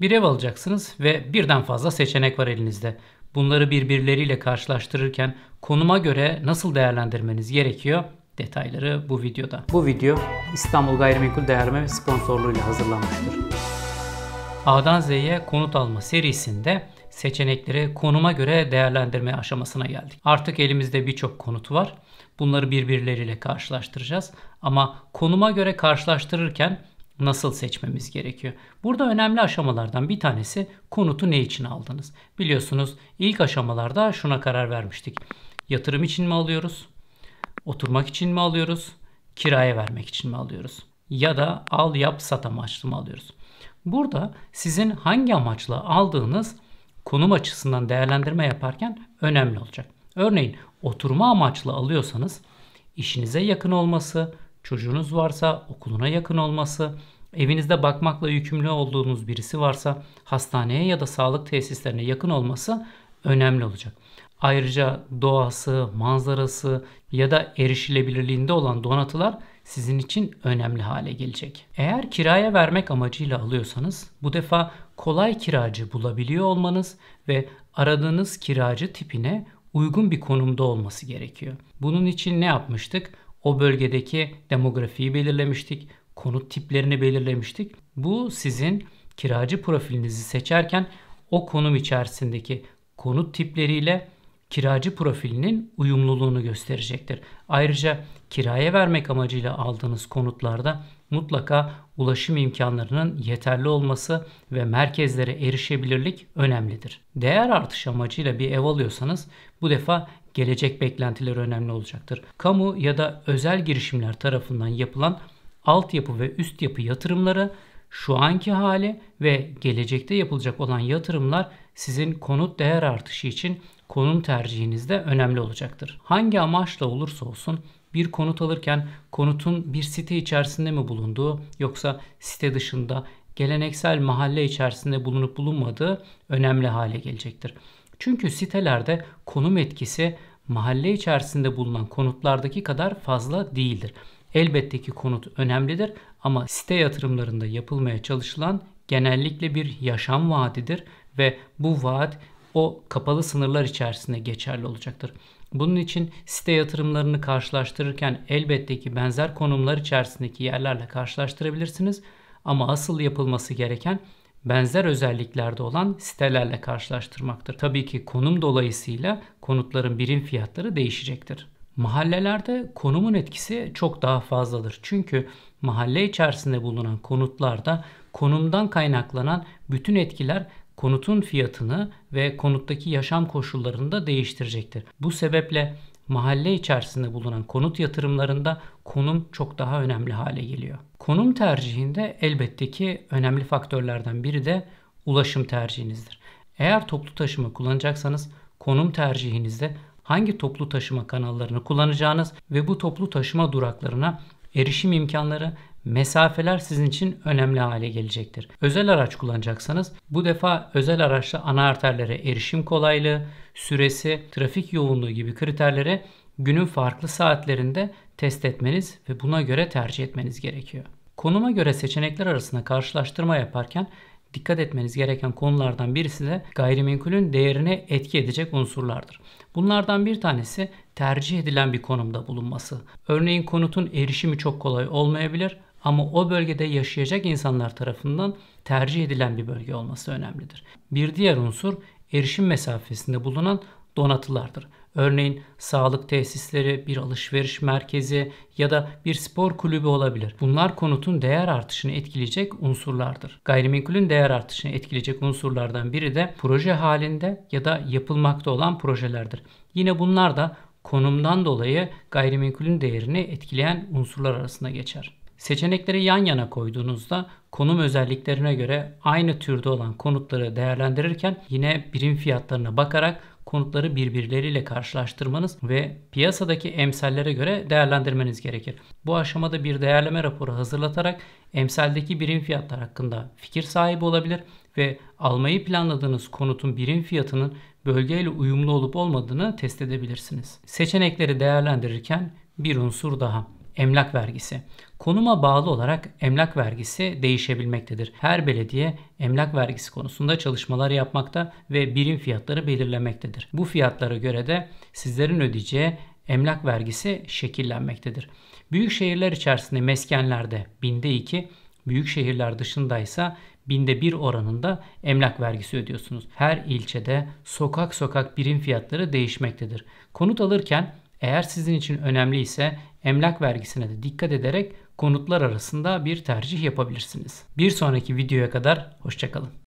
Bir ev alacaksınız ve birden fazla seçenek var elinizde. Bunları birbirleriyle karşılaştırırken konuma göre nasıl değerlendirmeniz gerekiyor? Detayları bu videoda. Bu video İstanbul Gayrimenkul Değerleme sponsorluğuyla hazırlanmıştır. A'dan Z'ye konut alma serisinde seçenekleri konuma göre değerlendirme aşamasına geldik. Artık elimizde birçok konut var. Bunları birbirleriyle karşılaştıracağız. Ama konuma göre karşılaştırırken nasıl seçmemiz gerekiyor? Burada önemli aşamalardan bir tanesi konutu ne için aldınız? Biliyorsunuz ilk aşamalarda şuna karar vermiştik. Yatırım için mi alıyoruz? Oturmak için mi alıyoruz? Kiraya vermek için mi alıyoruz? Ya da al yap sat amaçlı mı alıyoruz? Burada sizin hangi amaçla aldığınız konum açısından değerlendirme yaparken önemli olacak. Örneğin oturma amaçlı alıyorsanız işinize yakın olması, çocuğunuz varsa okuluna yakın olması, evinizde bakmakla yükümlü olduğunuz birisi varsa hastaneye ya da sağlık tesislerine yakın olması önemli olacak. Ayrıca doğası, manzarası ya da erişilebilirliğinde olan donatılar sizin için önemli hale gelecek. Eğer kiraya vermek amacıyla alıyorsanız bu defa kolay kiracı bulabiliyor olmanız ve aradığınız kiracı tipine uygun bir konumda olması gerekiyor. Bunun için ne yapmıştık? O bölgedeki demografiyi belirlemiştik, konut tiplerini belirlemiştik. Bu sizin kiracı profilinizi seçerken o konum içerisindeki konut tipleriyle kiracı profilinin uyumluluğunu gösterecektir. Ayrıca kiraya vermek amacıyla aldığınız konutlarda mutlaka ulaşım imkanlarının yeterli olması ve merkezlere erişebilirlik önemlidir. Değer artış amacıyla bir ev alıyorsanız bu defa gelecek beklentileri önemli olacaktır. Kamu ya da özel girişimler tarafından yapılan altyapı ve üst yapı yatırımları şu anki hali ve gelecekte yapılacak olan yatırımlar sizin konut değer artışı için konum tercihinizde önemli olacaktır. Hangi amaçla olursa olsun bir konut alırken konutun bir site içerisinde mi bulunduğu yoksa site dışında geleneksel mahalle içerisinde bulunup bulunmadığı önemli hale gelecektir. Çünkü sitelerde konum etkisi mahalle içerisinde bulunan konutlardaki kadar fazla değildir. Elbette ki konut önemlidir ama site yatırımlarında yapılmaya çalışılan genellikle bir yaşam vaadidir ve bu vaat o kapalı sınırlar içerisinde geçerli olacaktır. Bunun için site yatırımlarını karşılaştırırken elbette ki benzer konumlar içerisindeki yerlerle karşılaştırabilirsiniz ama asıl yapılması gereken benzer özelliklerde olan sitelerle karşılaştırmaktır. Tabii ki konum dolayısıyla konutların birim fiyatları değişecektir. Mahallelerde konumun etkisi çok daha fazladır. Çünkü mahalle içerisinde bulunan konutlarda konumdan kaynaklanan bütün etkiler konutun fiyatını ve konuttaki yaşam koşullarını da değiştirecektir. Bu sebeple mahalle içerisinde bulunan konut yatırımlarında konum çok daha önemli hale geliyor. Konum tercihinde elbette ki önemli faktörlerden biri de ulaşım tercihinizdir. Eğer toplu taşıma kullanacaksanız konum tercihinizde hangi toplu taşıma kanallarını kullanacağınız ve bu toplu taşıma duraklarına erişim imkanları mesafeler sizin için önemli hale gelecektir. Özel araç kullanacaksanız bu defa özel araçla ana arterlere erişim kolaylığı, süresi, trafik yoğunluğu gibi kriterleri günün farklı saatlerinde test etmeniz ve buna göre tercih etmeniz gerekiyor. Konuma göre seçenekler arasında karşılaştırma yaparken dikkat etmeniz gereken konulardan birisi de gayrimenkulün değerine etki edecek unsurlardır. Bunlardan bir tanesi tercih edilen bir konumda bulunması. Örneğin konutun erişimi çok kolay olmayabilir ama o bölgede yaşayacak insanlar tarafından tercih edilen bir bölge olması önemlidir. Bir diğer unsur erişim mesafesinde bulunan donatılardır. Örneğin sağlık tesisleri, bir alışveriş merkezi ya da bir spor kulübü olabilir. Bunlar konutun değer artışını etkileyecek unsurlardır. Gayrimenkulün değer artışını etkileyecek unsurlardan biri de proje halinde ya da yapılmakta olan projelerdir. Yine bunlar da konumdan dolayı gayrimenkulün değerini etkileyen unsurlar arasında geçer. Seçenekleri yan yana koyduğunuzda konum özelliklerine göre aynı türde olan konutları değerlendirirken yine birim fiyatlarına bakarak konutları birbirleriyle karşılaştırmanız ve piyasadaki emsallere göre değerlendirmeniz gerekir. Bu aşamada bir değerleme raporu hazırlatarak emsaldeki birim fiyatlar hakkında fikir sahibi olabilir ve almayı planladığınız konutun birim fiyatının bölgeyle uyumlu olup olmadığını test edebilirsiniz. Seçenekleri değerlendirirken bir unsur daha emlak vergisi. Konuma bağlı olarak emlak vergisi değişebilmektedir. Her belediye emlak vergisi konusunda çalışmalar yapmakta ve birim fiyatları belirlemektedir. Bu fiyatlara göre de sizlerin ödeyeceği emlak vergisi şekillenmektedir. Büyük şehirler içerisinde meskenlerde binde 2, büyük şehirler dışında ise binde bir oranında emlak vergisi ödüyorsunuz. Her ilçede sokak sokak birim fiyatları değişmektedir. Konut alırken eğer sizin için önemli ise emlak vergisine de dikkat ederek konutlar arasında bir tercih yapabilirsiniz. Bir sonraki videoya kadar hoşçakalın.